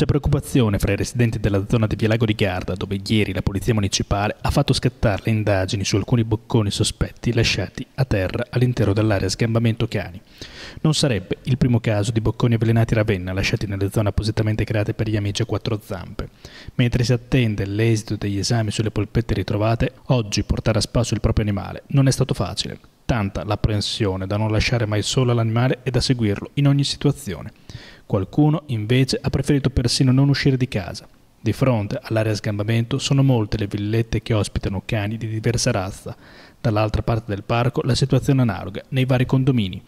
C'è preoccupazione fra i residenti della zona di Vialago Lago di Garda, dove ieri la Polizia Municipale ha fatto scattare le indagini su alcuni bocconi sospetti lasciati a terra all'interno dell'area sgambamento cani. Non sarebbe il primo caso di bocconi avvelenati a Ravenna lasciati nelle zone appositamente create per gli amici a quattro zampe. Mentre si attende l'esito degli esami sulle polpette ritrovate, oggi portare a spasso il proprio animale non è stato facile tanta l'apprensione da non lasciare mai solo l'animale e da seguirlo in ogni situazione. Qualcuno, invece, ha preferito persino non uscire di casa. Di fronte all'area sgambamento sono molte le villette che ospitano cani di diversa razza. Dall'altra parte del parco la situazione è analoga, nei vari condomini.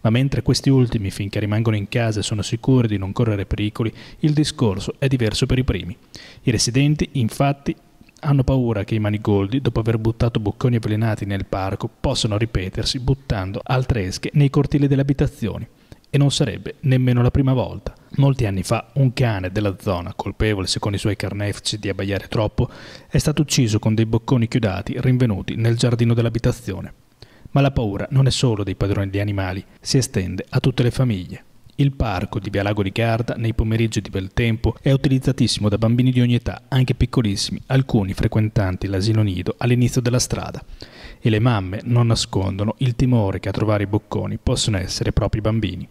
Ma mentre questi ultimi, finché rimangono in casa, sono sicuri di non correre pericoli, il discorso è diverso per i primi. I residenti, infatti, hanno paura che i manigoldi, dopo aver buttato bocconi avvelenati nel parco, possano ripetersi buttando altre esche nei cortili delle abitazioni e non sarebbe nemmeno la prima volta. Molti anni fa un cane della zona, colpevole secondo i suoi carnefici di abbaiare troppo, è stato ucciso con dei bocconi chiodati rinvenuti nel giardino dell'abitazione. Ma la paura non è solo dei padroni di animali, si estende a tutte le famiglie. Il parco di Via Lago di Garda, nei pomeriggi di bel tempo, è utilizzatissimo da bambini di ogni età, anche piccolissimi, alcuni frequentanti l'asilo nido all'inizio della strada. E le mamme non nascondono il timore che a trovare i bocconi possono essere propri bambini.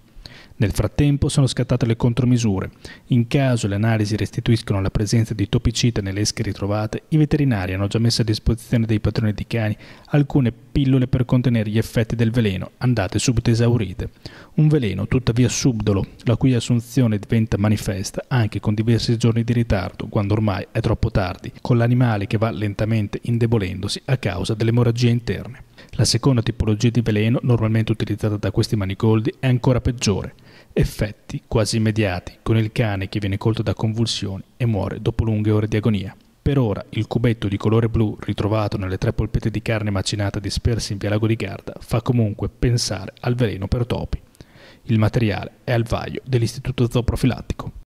Nel frattempo sono scattate le contromisure. In caso le analisi restituiscono la presenza di topicite nelle esche ritrovate, i veterinari hanno già messo a disposizione dei padroni di cani alcune pillole per contenere gli effetti del veleno, andate subito esaurite. Un veleno tuttavia subdolo, la cui assunzione diventa manifesta anche con diversi giorni di ritardo, quando ormai è troppo tardi, con l'animale che va lentamente indebolendosi a causa delle emorragie interne. La seconda tipologia di veleno, normalmente utilizzata da questi manicoldi, è ancora peggiore. Effetti quasi immediati, con il cane che viene colto da convulsioni e muore dopo lunghe ore di agonia. Per ora il cubetto di colore blu ritrovato nelle tre polpette di carne macinata disperse in via Lago di Garda fa comunque pensare al veleno per topi. Il materiale è al vaglio dell'Istituto Zooprofilattico.